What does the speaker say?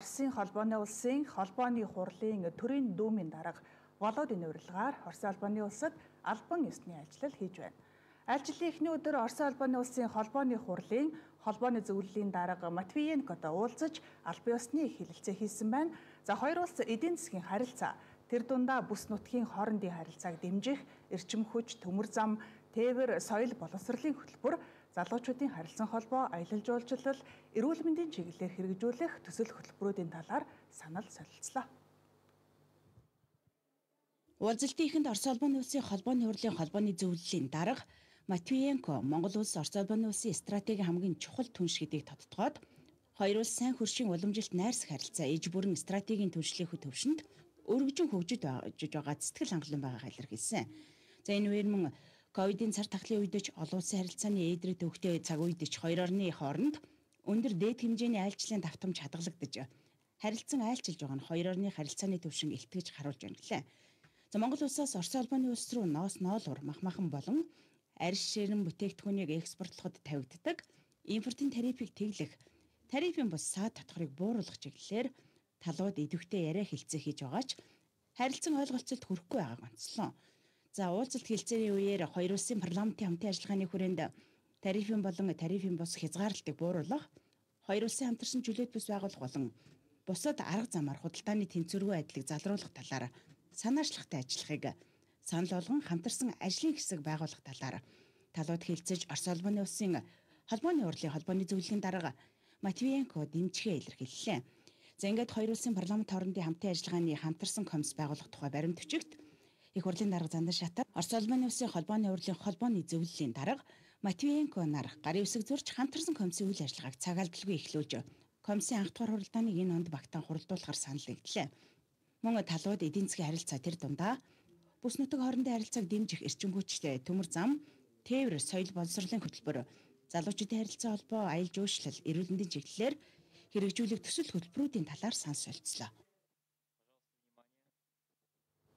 Оросын холбооны улсын холбооны хурлын төрийн дүүмийн дарга Володин урилгаар Орос албаны улсад албан ёсны ажиллал хийж байна. Ажлын эхний өдөр Орос албаны улсын холбооны хурлын холбооны зөвлөлийн дарга Матвиенкото уулзаж албан ёсны хэлэлцээ хийсэн байна. За хоёр улс эдийн засгийн харилцаа тэр дундаа бүс нутгийн хоорондын харилцааг дэмжих, эрчим хүч, төмөр зам, тээвэр, соёл боловсролын хөтөлбөр залуучуудын харилцан холбоо, аялал жуулчлал, эрүүл мэндийн чиглэлээр хэрэгжүүлэх төсөл хөтөлбөрүүдийн талаар санал солилцлоо. Уулзалтын эхэнд Орос улбаны улсын холбооны хурлын холбооны зөвлөлийн дарга Матвиенко Монгол улс Орос улбаны улсын стратеги хамгийн чухал түнш гэдгийг тодтогоод хоёр улс сайн хөршийн уламжилт найрс харилцаа иж бүрэн стратегийн түншлэхүү төвшөнд өргөжин хөгжиж байгаа сэтгэл хангалуун байгааг илэрхийлсэн. За энэ үеэр мөн ковидын цар тахлын үед ч олон улсын харилцааны ээдрээ төвхтэй цаг үед ч хоёр орны хооронд өндөр дээд хэмжээний айлчлалын давтам чадгалагдаж харилцан айлчилж байгаа нь хоёр орны харилцааны төвшин илтгэж харуулж байна гэлээ. За Монгол улсаас Орос улбаны улс руу ноос ноолор мах махан болон арьс ширэн бүтээгдэхүүнийг экспортлоход тавигддаг импортын тарифыг тэглэх тарифын бус саад татхрыг бууруулах чиглэлээр талууд идэвхтэй яриа хилцээ хийж байгаач харилцан ойлголцолд хүрэхгүй байгааг онцлон. За уулзалт хэлцээний үеэр хоёр улсын парламентын хамтын ажиллагааны хүрээнд тарифын болон тарифын бус хязгаарлалтыг бууруулах, хоёр улсын хамтарсан жүлээд бүс байгуулах болон бусад арга замаар худалдааны тэнцвэргүй байдлыг залруулах талаар санаачлахтай ажиллахыг санал болгон хамтарсан ажлын хэсэг байгуулах талаар талууд хэлцэж Орос улбаны улсын холбооны урлагийн холбооны зөвлөлийн дарга Матвиенко дэмжгээ илэрхийллээ. За ингээд хоёр улсын парламент хоорондын хамтын ажиллагааны хамтарсан комисс байгуулах тухай баримт бичигт Их хурлын дарга Зандар Шатар Орос улмын өвсөн холбооны урлагийн холбооны зөвлөлийн дарга Матвиенко нар гарын үсэг зөрж хамтарсан комиссийн үйл ажиллагааг цагаалдалгүй эхлүүлж комиссийн анх дугаар хурлааныг энэ онд багтаан хуралдуулахар санал нэгдлээ. Мөн талууд эдийн засгийн харилцаа тэр дундаа бүс нутаг хоорондын харилцааг дэмжих эрчингүүчтэй төмөр зам, тээвэр, соёл боловсролын хөтөлбөр, залуучуудын харилцаа холбоо, аялал жуулчлал, эрүүл мэндийн чиглэлээр хэрэгжүүлэх төсөл хөтөлбөрүүдийн талаар санс солилцлоо.